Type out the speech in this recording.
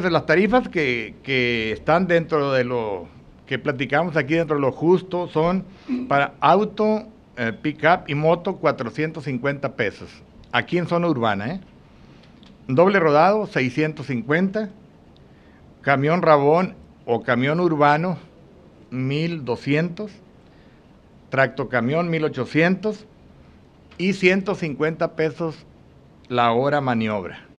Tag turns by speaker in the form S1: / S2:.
S1: pues las tarifas que, están dentro de lo que platicamos aquí, dentro de lo justo, son para auto, eh, pick-up y moto 450 pesos. Aquí en zona urbana, ¿eh? Doble rodado 650, camión rabón o camión urbano 1200, tractocamión 1800
S2: y 150 pesos la hora maniobra.